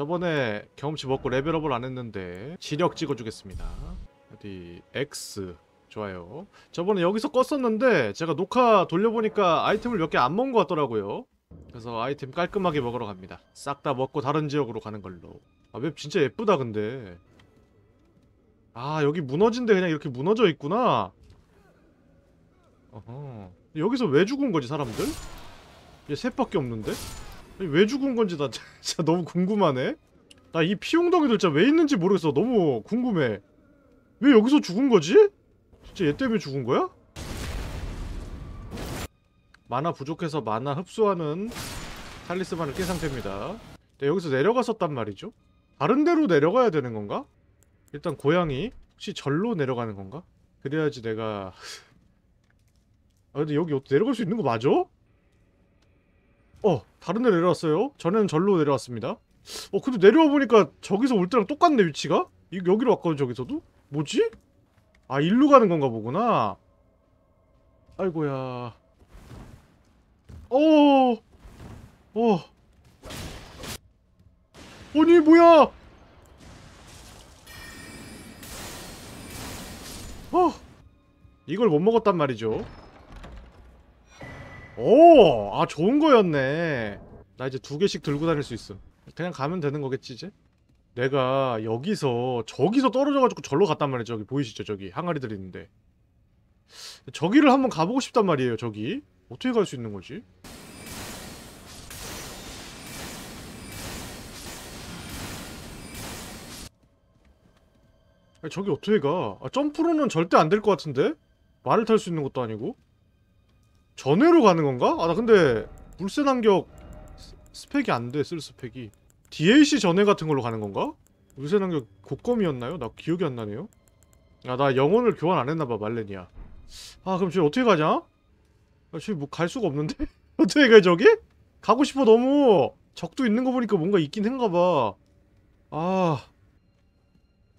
저번에 경험치 먹고 레벨업을 안 했는데 지력 찍어주겠습니다 어디 X 좋아요 저번에 여기서 껐었는데 제가 녹화 돌려보니까 아이템을 몇 개 안 먹은 것 같더라고요 그래서 아이템 깔끔하게 먹으러 갑니다 싹 다 먹고 다른 지역으로 가는 걸로 아맵 진짜 예쁘다 근데 아 여기 무너진데 그냥 이렇게 무너져 있구나 어허 여기서 왜 죽은 거지 사람들? 얘 셋밖에 없는데? 왜 죽은 건지 나 진짜 너무 궁금하네? 나 이 피용덩이들 진짜 왜 있는지 모르겠어. 너무 궁금해. 왜 여기서 죽은 거지? 진짜 얘 때문에 죽은 거야? 만화 부족해서 만화 흡수하는 탈리스만을 낀 상태입니다. 네, 여기서 내려갔었단 말이죠. 다른 데로 내려가야 되는 건가? 일단 고양이 혹시 절로 내려가는 건가? 그래야지 내가 아 근데 여기 내려갈 수 있는 거 맞아? 어 다른 데 내려왔어요? 전에는 절로 내려왔습니다 어 근데 내려와 보니까 저기서 올 때랑 똑같네 위치가? 이, 여기로 왔거든 저기서도? 뭐지? 아 일로 가는 건가 보구나 아이고야 어 어. 아니 뭐야 어 이걸 못 먹었단 말이죠 오! 아 좋은 거였네 나 이제 두 개씩 들고 다닐 수 있어 그냥 가면 되는 거겠지 이제? 내가 여기서 저기서 떨어져가지고 절로 갔단 말이야 저기 보이시죠 저기 항아리들 있는데 저기를 한번 가보고 싶단 말이에요 저기 어떻게 갈 수 있는 거지? 저기 어떻게 가? 아, 점프로는 절대 안 될 것 같은데? 말을 탈 수 있는 것도 아니고 전회로 가는 건가? 아 나 근데 물세 남격 스펙이 안돼쓸 스펙이 d a c 전회 같은 걸로 가는 건가? 물세 남격 곡검이었나요? 나 기억이 안 나네요 야나 아, 영혼을 교환 안 했나봐 말레니아 아 그럼 저기 어떻게 가냐? 아, 저기 뭐갈 수가 없는데? 어떻게 가 저기? 가고 싶어 너무 적도 있는 거 보니까 뭔가 있긴 한가봐 아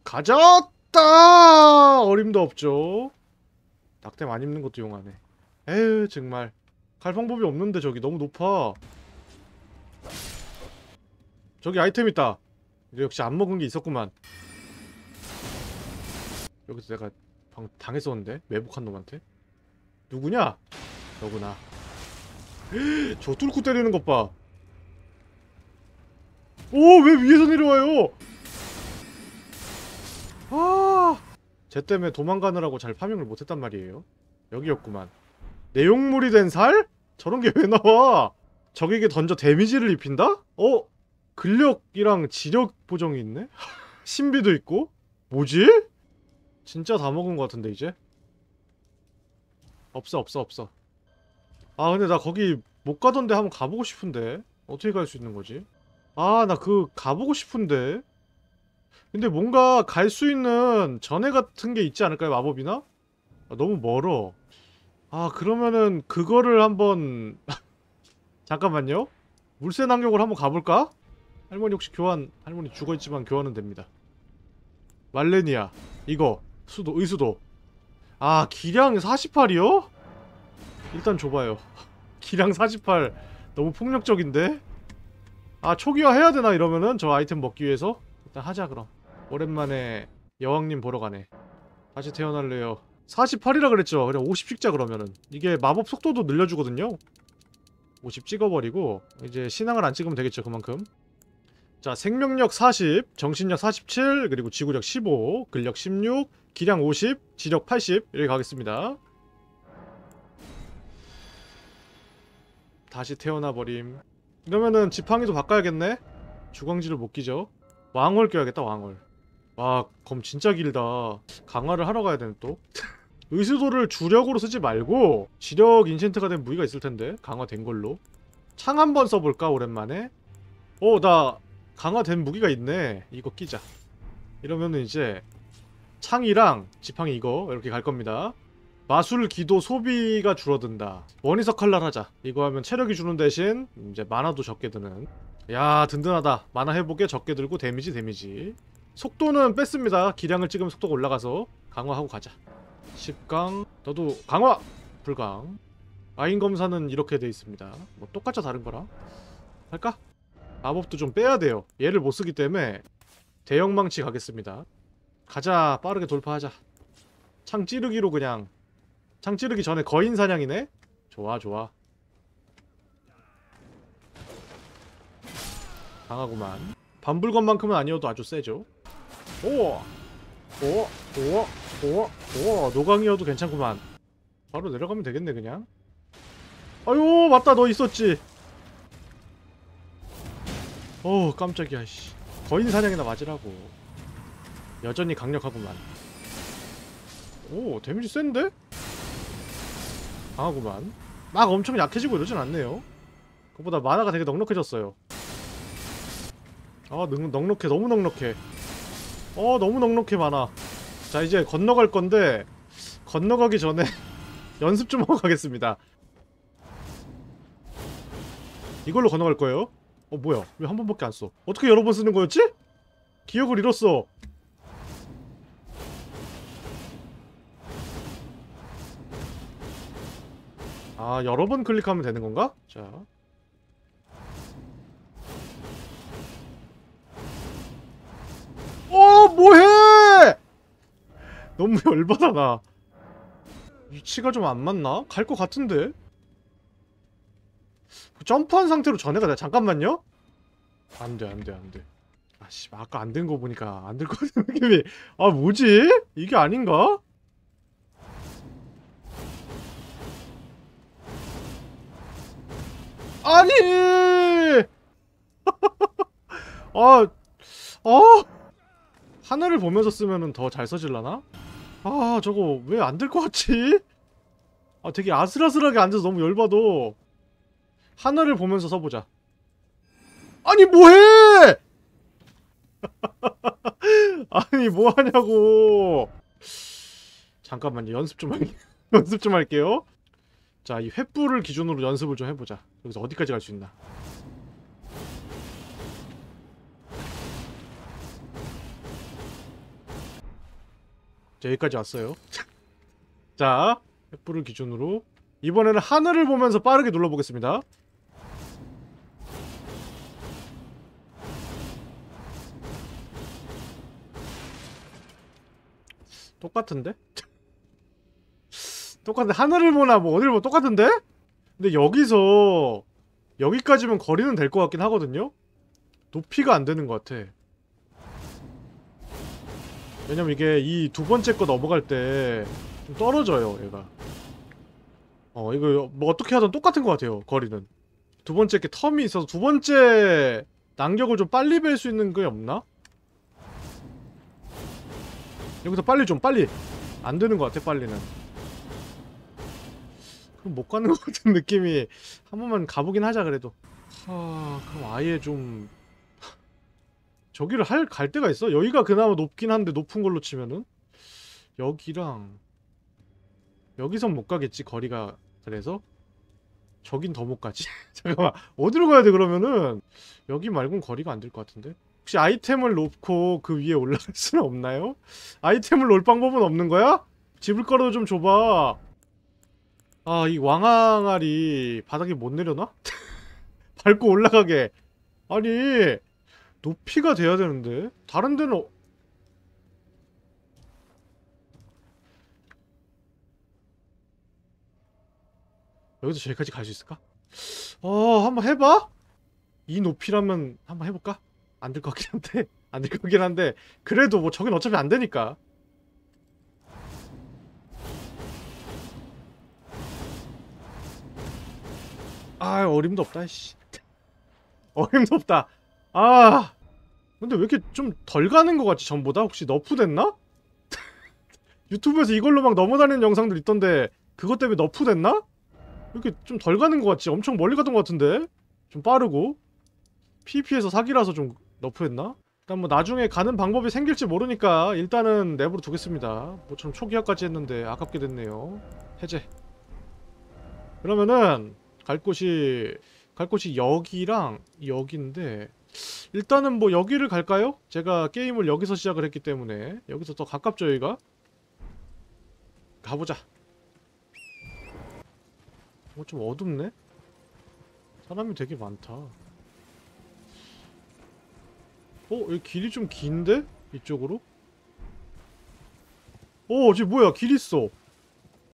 가졌다 어림도 없죠 낙뎀 안 입는 것도 용하네 에휴 정말 갈 방법이 없는데 저기 너무 높아 저기 아이템 있다 역시 안 먹은 게 있었구만 여기서 내가 방 당했었는데 매복한 놈한테 누구냐? 너구나 저 뚫고 때리는 것봐 오! 왜 위에서 내려와요! 아! 쟤 때문에 도망가느라고 잘 파밍을 못했단 말이에요 여기였구만 내용물이 된 살? 저런 게 왜 나와? 적에게 던져 데미지를 입힌다? 어? 근력이랑 지력 보정이 있네? 신비도 있고? 뭐지? 진짜 다 먹은 것 같은데 이제? 없어 없어 없어 아 근데 나 거기 못 가던데 한번 가보고 싶은데 어떻게 갈 수 있는 거지? 아 나 그 가보고 싶은데 근데 뭔가 갈 수 있는 전에 같은 게 있지 않을까요 마법이나? 아, 너무 멀어 아 그러면은 그거를 한번 잠깐만요 물새 남격을 한번 가볼까? 할머니 혹시 교환 할머니 죽어있지만 교환은 됩니다 말레니아 이거 수도 의수도 아 기량 48이요? 일단 줘봐요 기량 48 너무 폭력적인데? 아 초기화 해야 되나 이러면은 저 아이템 먹기 위해서? 일단 하자 그럼 오랜만에 여왕님 보러 가네 다시 태어날래요 48이라 그랬죠. 그냥 50 찍자 그러면은. 이게 마법 속도도 늘려주거든요. 50 찍어버리고 이제 신앙을 안 찍으면 되겠죠. 그만큼. 자 생명력 40, 정신력 47, 그리고 지구력 15, 근력 16, 기량 50, 지력 80 이렇게 가겠습니다. 다시 태어나버림. 그러면은 지팡이도 바꿔야겠네? 주광지를 못 끼죠. 왕홀 껴야겠다 왕홀. 와, 아, 검 진짜 길다. 강화를 하러 가야 되는 또. 의수도를 주력으로 쓰지 말고 지력 인챈트가 된 무기가 있을 텐데 강화된 걸로 창 한 번 써볼까 오랜만에 어나 강화된 무기가 있네 이거 끼자 이러면은 이제 창이랑 지팡이 이거 이렇게 갈 겁니다 마술 기도 소비가 줄어든다 원이석 칼날 하자 이거 하면 체력이 주는 대신 이제 만화도 적게 드는 야 든든하다 만화 회복에 적게 들고 데미지 데미지 속도는 뺐습니다 기량을 찍으면 속도가 올라가서 강화하고 가자 10강 너도 강화! 불강 아인 검사는 이렇게 돼 있습니다 뭐 똑같죠 다른 거라 할까? 마법도 좀 빼야 돼요 얘를 못 쓰기 때문에 대형망치 가겠습니다 가자 빠르게 돌파하자 창 찌르기로 그냥 창 찌르기 전에 거인 사냥이네? 좋아 좋아 강하구만 반불건만큼은 아니어도 아주 세죠 오! 오! 오! 오! 오! 노강이어도 괜찮구만 바로 내려가면 되겠네 그냥 아유 맞다 너 있었지 어우 깜짝이야 씨 거인 사냥이나 맞으라고 여전히 강력하구만 오 데미지 센데? 강하구만 막 엄청 약해지고 이러진 않네요 그보다 만화가 되게 넉넉해졌어요 아 넉, 넉넉해 너무 넉넉해 어 너무 넉넉히 많아 자 이제 건너갈 건데 건너가기 전에 연습 좀 하고 가겠습니다 이걸로 건너갈 거예요 어 뭐야 왜 한 번밖에 안써 어떻게 여러 번 쓰는 거였지? 기억을 잃었어 아 여러 번 클릭하면 되는 건가? 자어 뭐해 너무 열받아 나 위치가 좀 안 맞나? 갈 것 같은데? 점프한 상태로 전해가 돼 잠깐만요? 안돼 안돼 안돼 아씨 아까 안 된 거 보니까 안 될 것 같은 느낌이 아 뭐지? 이게 아닌가? 아니! 아, 아, 하늘을 보면서 쓰면더 잘 써질라나? 아 저거 왜 안 될 것 같지? 아 되게 아슬아슬하게 앉아서 너무 열받어 하늘을 보면서 써보자 아니 뭐해! 아니 뭐하냐고 잠깐만 연습 좀 할게요 연습 좀 할게요 자 이 횃불을 기준으로 연습을 좀 해보자 여기서 어디까지 갈 수 있나 자, 여기까지 왔어요. 자, 횃불을 기준으로 이번에는 하늘을 보면서 빠르게 눌러보겠습니다. 똑같은데? 똑같은데 하늘을 보나 뭐 어딜 보 뭐 똑같은데? 근데 여기서 여기까지면 거리는 될 것 같긴 하거든요? 높이가 안 되는 것 같아 왜냐면 이게 이 두 번째 거 넘어갈 때좀 떨어져요 얘가 어 이거 뭐 어떻게 하든 똑같은 것 같아요 거리는 두 번째 게 텀이 있어서 두 번째 난격을 좀 빨리 뵐수 있는 게 없나? 여기서 빨리 좀 빨리 안 되는 것 같아 빨리는 그럼 못 가는 것 같은 느낌이 한 번만 가보긴 하자 그래도 하... 그럼 아예 좀 저기를 할 갈 데가 있어? 여기가 그나마 높긴 한데 높은 걸로 치면은 여기랑 여기선 못 가겠지 거리가 그래서 저긴 더 못 가지 잠깐만 어디로 가야 돼 그러면은 여기 말곤 거리가 안 될 것 같은데 혹시 아이템을 놓고 그 위에 올라갈 수는 없나요? 아이템을 놓을 방법은 없는 거야? 집을 걸어도좀 줘봐 아 이왕항아리 바닥에 못 내려놔? 밟고 올라가게 아니 높이가 돼야 되는데 다른 데는 어... 여기서 저기까지 갈 수 있을까? 어 한번 해봐? 이 높이라면 한번 해볼까? 안 될 것 같긴 한데 안 될 것 같긴 한데 그래도 뭐 저긴 어차피 안 되니까 아 어림도 없다 씨 어림도 없다 아 근데 왜 이렇게 좀 덜 가는 것 같지 전보다? 혹시 너프 됐나? 유튜브에서 이걸로 막 넘어다니는 영상들 있던데 그것 때문에 너프 됐나? 왜 이렇게 좀 덜 가는 것 같지? 엄청 멀리 가던 것 같은데? 좀 빠르고 PP에서 사기라서 좀 너프했나? 일단 뭐 나중에 가는 방법이 생길지 모르니까 일단은 내부로 두겠습니다 뭐처럼 초기화까지 했는데 아깝게 됐네요 해제 그러면은 갈 곳이 갈 곳이 여기랑 여기인데 일단은 뭐 여기를 갈까요? 제가 게임을 여기서 시작을 했기 때문에 여기서 더 가깝죠 여기가? 가보자 어, 좀 어둡네? 사람이 되게 많다 어? 여기 길이 좀 긴데? 이쪽으로? 어, 저 뭐야 길 있어